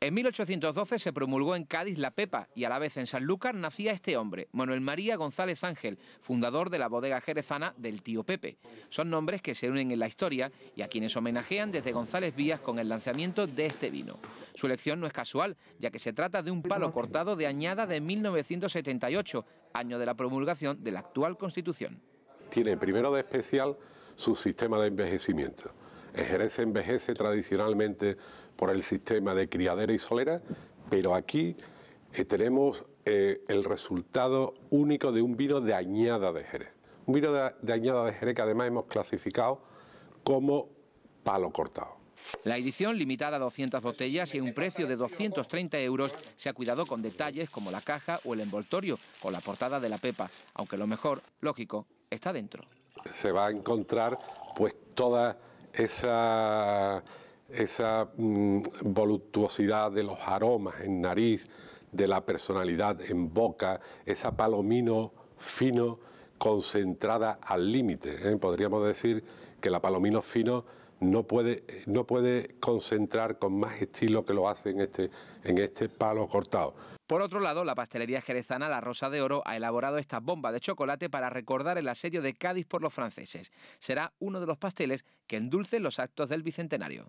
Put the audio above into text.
En 1812 se promulgó en Cádiz la Pepa y a la vez en Sanlúcar nacía este hombre, Manuel María González Ángel, fundador de la bodega jerezana del Tío Pepe. Son nombres que se unen en la historia y a quienes homenajean desde González Vías con el lanzamiento de este vino. Su elección no es casual, ya que se trata de un palo cortado de añada de 1978, año de la promulgación de la actual Constitución. Tiene primero de especial su sistema de envejecimiento. Jerez envejece tradicionalmente por el sistema de criadera y solera, pero aquí eh, tenemos eh, el resultado único de un vino de añada de Jerez. Un vino de, añada de Jerez que además hemos clasificado como palo cortado. La edición, limitada a 200 botellas y a un precio de 230 euros, se ha cuidado con detalles como la caja o el envoltorio, con la portada de la pepa, aunque lo mejor, lógico, está dentro. Se va a encontrar pues todas esa, esa mm, voluptuosidad de los aromas en nariz, de la personalidad en boca, esa palomino fino concentrada al límite. ¿eh? Podríamos decir que la palomino fino no puede, concentrar con más estilo que lo hace este, en este, palo cortado. Por otro lado, la pastelería jerezana La Rosa de Oro ha elaborado esta bomba de chocolate para recordar el asedio de Cádiz por los franceses. Será uno de los pasteles que endulcen los actos del Bicentenario.